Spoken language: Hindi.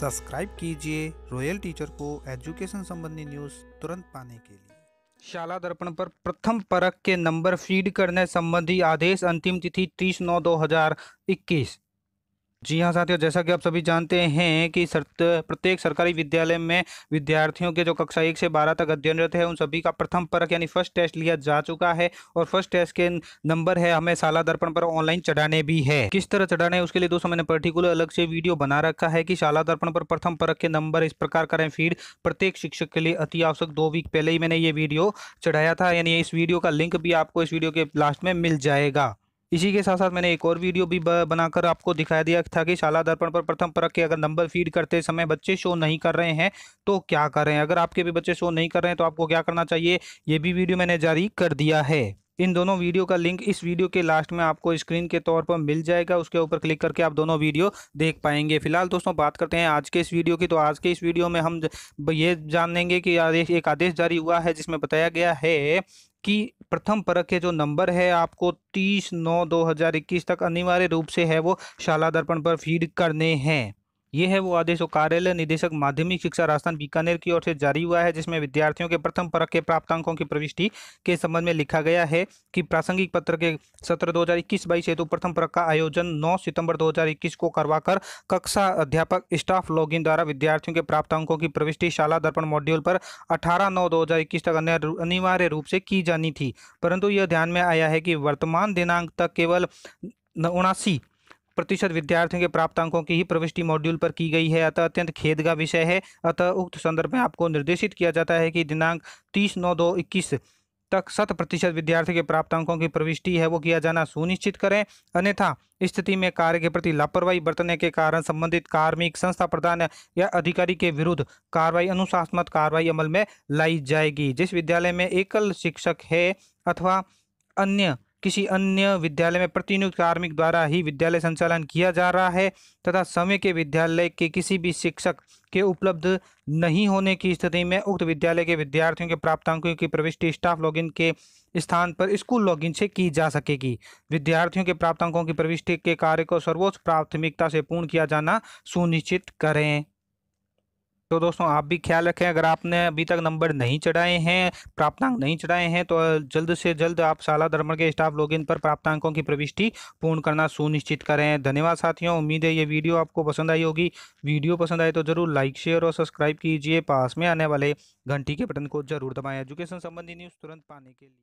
सब्सक्राइब कीजिए रॉयल टीचर को एजुकेशन संबंधी न्यूज़ तुरंत पाने के लिए शाला दर्पण पर प्रथम परख के नंबर फीड करने संबंधी आदेश अंतिम तिथि तीस नौ दो हजार इक्कीस जी हाँ साथियों जैसा कि आप सभी जानते हैं कि प्रत्येक सरकारी विद्यालय में विद्यार्थियों के जो कक्षा एक से बारह तक अध्ययनरत है उन सभी का प्रथम परख यानी फर्स्ट टेस्ट लिया जा चुका है और फर्स्ट टेस्ट के नंबर है हमें शाला दर्पण पर ऑनलाइन चढ़ाने भी है किस तरह चढ़ाने उसके लिए दोस्तों मैंने पर्टिकुलर अलग से वीडियो बना रखा है कि शाला दर्पण पर प्रथम परख के नंबर इस प्रकार करें फीड प्रत्येक शिक्षक के लिए अति आवश्यक दो वीक पहले ही मैंने ये वीडियो चढ़ाया था यानी इस वीडियो का लिंक भी आपको इस वीडियो के लास्ट में मिल जाएगा इसी के साथ साथ मैंने एक और वीडियो भी बनाकर आपको दिखाया दिया था कि शाला दर्पण पर प्रथम परख के अगर नंबर फीड करते समय बच्चे शो नहीं कर रहे हैं तो क्या करें अगर आपके भी बच्चे शो नहीं कर रहे हैं तो आपको क्या करना चाहिए ये भी वीडियो मैंने जारी कर दिया है इन दोनों वीडियो का लिंक इस वीडियो के लास्ट में आपको स्क्रीन के तौर पर मिल जाएगा उसके ऊपर क्लिक करके आप दोनों वीडियो देख पाएंगे फिलहाल दोस्तों बात करते हैं आज के इस वीडियो की तो आज के इस वीडियो में हम ये जान लेंगे कि आदेश एक आदेश जारी हुआ है जिसमें बताया गया है कि प्रथम परख के जो नंबर है आपको 30 नौ 2021 तक अनिवार्य रूप से है वो शाला दर्पण पर फीड करने हैं ये है वो आदेश और कार्यालय निदेशक माध्यमिक शिक्षा राजस्थान बीकानेर की ओर से जारी हुआ है जिसमें विद्यार्थियों के प्रथम परख के प्राप्त अंकों की प्रविष्टि के संबंध में लिखा गया है कि प्रासंगिक पत्र के सत्र दो हजार इक्कीस बाईस हेतु प्रथम परख का आयोजन नौ सितंबर दो को करवाकर कक्षा अध्यापक स्टाफ लॉग द्वारा विद्यार्थियों के प्राप्त अंकों की प्रविष्टि शाला दर्पण मॉड्यूल पर अठारह नौ दो तक अनिवार्य रूप से की जानी थी परंतु यह ध्यान में आया है कि वर्तमान दिनांक तक केवल उनासी प्रतिशत विद्यार्थियों के प्राप्त अंकों की ही प्रविष्टि मॉड्यूल पर की गई है अतः अत्यंत खेद का विषय है अतः उक्त संदर्भ में आपको निर्देशित किया जाता है कि दिनांक तीस नौ दो इक्कीस तक शत प्रतिशत विद्यार्थी के अंकों की प्रविष्टि है वो किया जाना सुनिश्चित करें अन्यथा स्थिति में कार्य के प्रति लापरवाही बरतने के कारण संबंधित कार्मिक संस्था प्रधान या अधिकारी के विरुद्ध कार्रवाई अनुशासनात्मक कार्रवाई अमल में लाई जाएगी जिस विद्यालय में एकल शिक्षक है अथवा अन्य किसी अन्य विद्यालय में प्रतिनियुक्त कार्मिक द्वारा ही विद्यालय संचालन किया जा रहा है तथा समय के विद्यालय के किसी भी शिक्षक के उपलब्ध नहीं होने की स्थिति में उक्त विद्यालय के विद्यार्थियों के प्राप्तांकों की प्रविष्टि स्टाफ लॉगिन के स्थान पर स्कूल लॉगिन से की जा सकेगी विद्यार्थियों के प्राप्तांकों की प्रविष्टि के कार्य को सर्वोच्च प्राथमिकता से पूर्ण किया जाना सुनिश्चित करें तो दोस्तों आप भी ख्याल रखें अगर आपने अभी तक नंबर नहीं चढ़ाए हैं प्राप्तांक नहीं चढ़ाए हैं तो जल्द से जल्द आप शाला धर्मण के स्टाफ लॉगिन पर प्राप्तांकों की प्रविष्टि पूर्ण करना सुनिश्चित करें धन्यवाद साथियों उम्मीद है ये वीडियो आपको पसंद आई होगी वीडियो पसंद आए तो जरूर लाइक शेयर और सब्सक्राइब कीजिए पास में आने वाले घंटी के बटन को जरूर दबाएं एजुकेशन संबंधी न्यूज़ तुरंत पाने के लिए